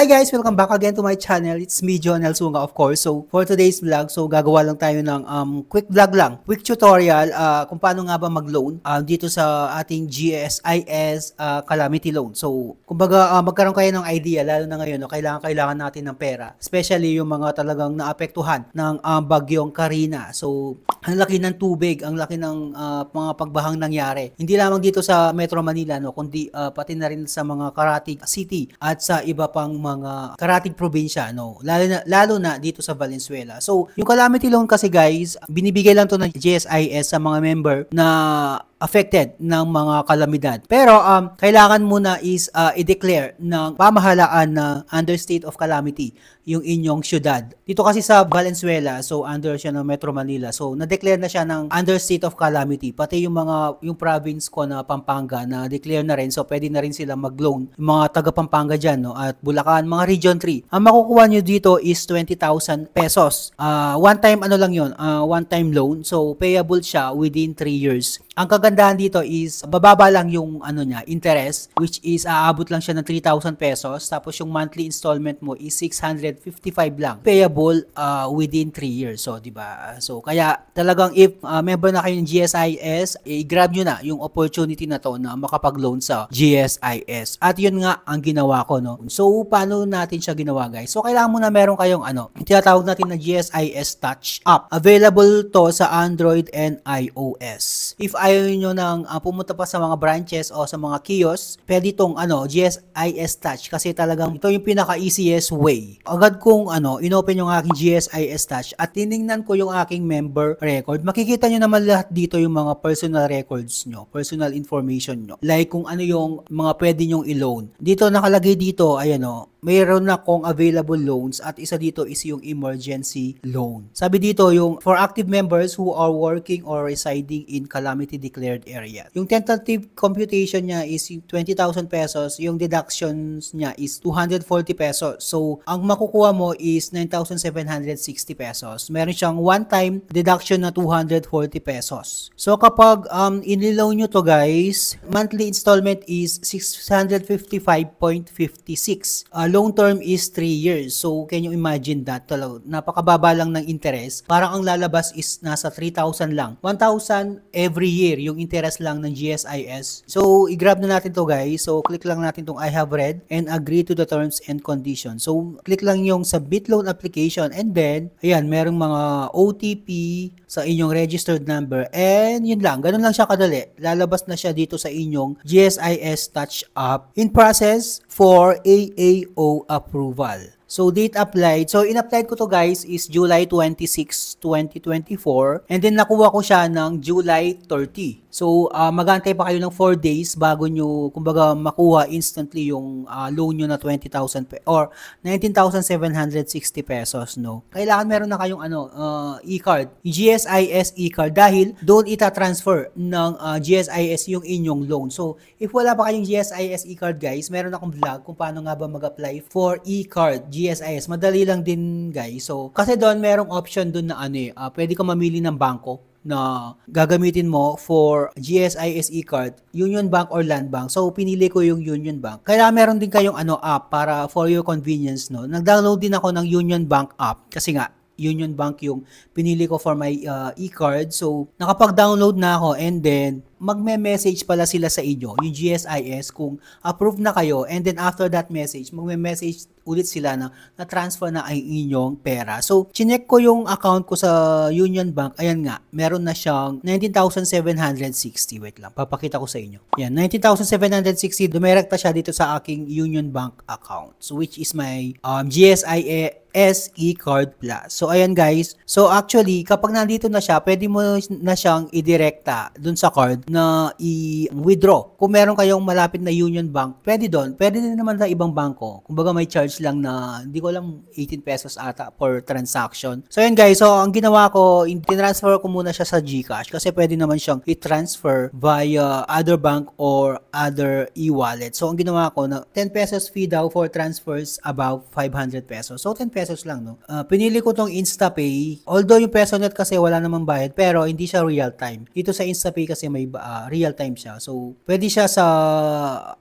Hi guys! Welcome back again to my channel. It's me, Jonel Sunga of course. So, for today's vlog, so gagawa lang tayo ng um, quick vlog lang. Quick tutorial uh, kung paano nga ba mag-loan uh, dito sa ating GSIS uh, Calamity Loan. So, kumbaga uh, magkaroon kayo ng idea, lalo na ngayon, no, kailangan-kailangan natin ng pera. Especially yung mga talagang naapektuhan ng um, bagyong Karina. So, ang laki ng tubig, ang laki ng uh, mga pagbahang nangyari. Hindi lamang dito sa Metro Manila, no, kundi uh, pati na rin sa mga Karatig City at sa iba pang mga karating probinsya, no? Lalo na, lalo na dito sa Valenzuela. So, yung calamity loan kasi guys, binibigay lang to ng GSIS sa mga member na affected ng mga kalamidad. Pero um, kailangan muna is uh, i-declare ng pamahalaan na under state of calamity yung inyong syudad. Dito kasi sa Valenzuela, so under siya ng Metro Manila. So na-declare na siya ng under state of calamity. Pati yung mga yung province ko na Pampanga na declare na rin. So pwede na rin sila mag-loan yung mga taga Pampanga diyan no at Bulacan, mga Region 3. Ang makukuha niyo dito is 20,000 pesos. Uh, one time ano lang 'yon, uh, ah, one time loan. So payable siya within 3 years. Ang kagat kagandahan dito is bababa lang yung ano niya, interest which is aabot lang siya ng 3,000 pesos tapos yung monthly installment mo is 655 lang payable uh, within 3 years. So, 'di ba? So, kaya talagang if uh, member na kayo ng GSIS, i-grab niyo na yung opportunity na to na makapag-loan sa GSIS. At 'yun nga ang ginawa ko, no. So, paano natin siya ginawa, guys? So, kailangan muna meron kayong ano, tinatawag natin na GSIS Touch app. Available to sa Android and iOS. If ayaw nyo ng uh, ah, pumunta pa sa mga branches o sa mga kiosks, pwede itong ano, GSIS Touch kasi talagang ito yung pinaka-easiest way. Agad kong ano, inopen yung aking GSIS Touch at tiningnan ko yung aking member record, makikita nyo naman lahat dito yung mga personal records nyo, personal information nyo. Like kung ano yung mga pwede nyong i-loan. Dito nakalagay dito, ayan o, oh, mayroon na akong available loans at isa dito is yung emergency loan. Sabi dito yung for active members who are working or residing in calamity declared declared area. Yung tentative computation niya is 20,000 pesos, yung deductions niya is 240 pesos. So, ang makukuha mo is 9,760 pesos. Meron siyang one-time deduction na 240 pesos. So, kapag um, inilaw nyo to guys, monthly installment is 655.56. Uh, long term is 3 years. So, can you imagine that? Talaw, napakababa lang ng interest. Parang ang lalabas is nasa 3,000 lang. 1,000 every year yung interest lang ng GSIS. So, i-grab na natin to guys. So, click lang natin tong I have read and agree to the terms and conditions. So, click lang yung submit loan application and then, ayan, merong mga OTP sa inyong registered number and yun lang. Ganun lang siya kadali. Lalabas na siya dito sa inyong GSIS touch-up in process for AAO approval. So date applied. So in-applied ko to guys is July 26, 2024 and then nakuha ko siya ng July 30. So uh, ah, magantay pa kayo ng 4 days bago nyo kumbaga makuha instantly yung uh, loan nyo na 20,000 or 19,760 pesos no. Kailangan meron na kayong ano uh, e-card, GSIS e-card dahil doon ita-transfer ng uh, GSIS yung inyong loan. So if wala pa kayong GSIS e-card guys, meron akong vlog kung paano nga ba mag-apply for e-card GSIS, madali lang din guys. So, kasi doon merong option doon na ano eh, uh, pwede ka mamili ng bangko na gagamitin mo for GSIS e-card, Union Bank or Land Bank. So, pinili ko yung Union Bank. Kaya meron din kayong ano app para for your convenience, no? Nag-download din ako ng Union Bank app kasi nga, Union Bank yung pinili ko for my uh, e-card. So, nakapag-download na ako and then, magme-message pala sila sa inyo, yung GSIS, kung approve na kayo, and then after that message, magme-message ulit sila na na-transfer na ang inyong pera. So, chinek ko yung account ko sa Union Bank. Ayan nga, meron na siyang 19,760. Wait lang, papakita ko sa inyo. Yan, 19,760. Dumirekta siya dito sa aking Union Bank account. which is my um, GSIA SE Card Plus. So, ayan guys. So, actually, kapag nandito na siya, pwede mo na siyang idirekta dun sa card na i-withdraw. Kung meron kayong malapit na Union Bank, pwede doon. Pwede din naman sa ibang banko. Kumbaga may charge lang na, hindi ko alam, 18 pesos ata per transaction. So yun guys, so ang ginawa ko, tinransfer ko muna siya sa GCash kasi pwede naman siyang i-transfer via other bank or other e-wallet. So ang ginawa ko, na 10 pesos fee daw for transfers above 500 pesos. So 10 pesos lang, no? Uh, pinili ko tong InstaPay. Although yung PesoNet kasi wala namang bayad, pero hindi siya real time. Dito sa InstaPay kasi may uh, ah, real-time siya. So, pwede siya sa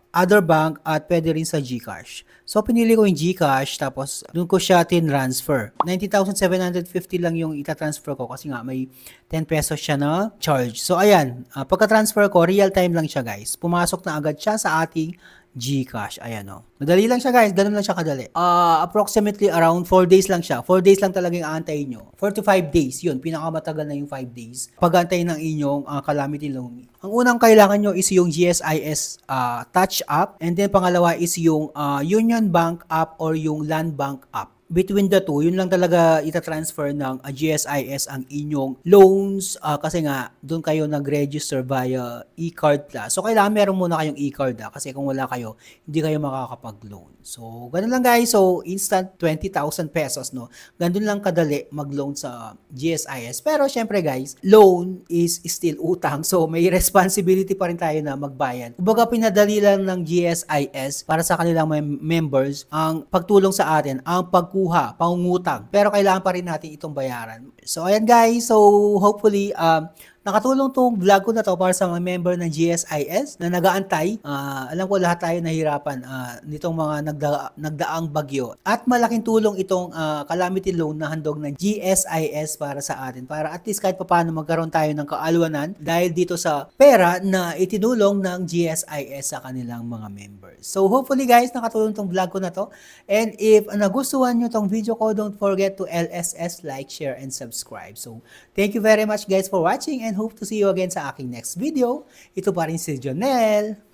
other bank at pwede rin sa GCash. So, pinili ko yung GCash tapos doon ko siya tin-transfer. 90,750 lang yung itatransfer ko kasi nga may 10 pesos siya na charge. So, ayan. Uh, pagka-transfer ko, real-time lang siya guys. Pumasok na agad siya sa ating Gcash. Ayan o. Oh. Madali lang siya guys. Ganun lang siya kadali. Uh, approximately around 4 days lang siya. 4 days lang talaga yung aantayin nyo. 4 to 5 days. Yun. Pinakamatagal na yung 5 days. Pag-aantayin ng inyong uh, calamity loan. Ang unang kailangan nyo is yung GSIS uh, ah, touch up. And then pangalawa is yung uh, Union Bank app or yung Land Bank app between the two, yun lang talaga itatransfer ng uh, GSIS ang inyong loans uh, kasi nga doon kayo nag-register via e-card plus. So kailangan meron muna kayong e-card ah, kasi kung wala kayo, hindi kayo makakapag-loan. So ganun lang guys. So instant 20,000 pesos no. Ganun lang kadali mag-loan sa GSIS. Pero syempre guys, loan is still utang. So may responsibility pa rin tayo na magbayad. Kumbaga pinadali lang ng GSIS para sa kanilang mem- members ang pagtulong sa atin, ang pag makuha, pangungutang. Pero kailangan pa rin natin itong bayaran. So ayan guys, so hopefully um, Nakatulong tong vlog ko na to para sa mga member ng GSIS na nagaantay. Uh, alam ko lahat tayo nahirapan uh, ah, nitong mga nagda nagdaang bagyo. At malaking tulong itong uh, calamity loan na handog ng GSIS para sa atin. Para at least kahit paano magkaroon tayo ng kaaluanan dahil dito sa pera na itinulong ng GSIS sa kanilang mga members. So hopefully guys, nakatulong tong vlog ko na to. And if nagustuhan nyo tong video ko, don't forget to LSS like, share, and subscribe. So thank you very much guys for watching and and hope to see you again sa aking next video. Ito pa rin si Jonel.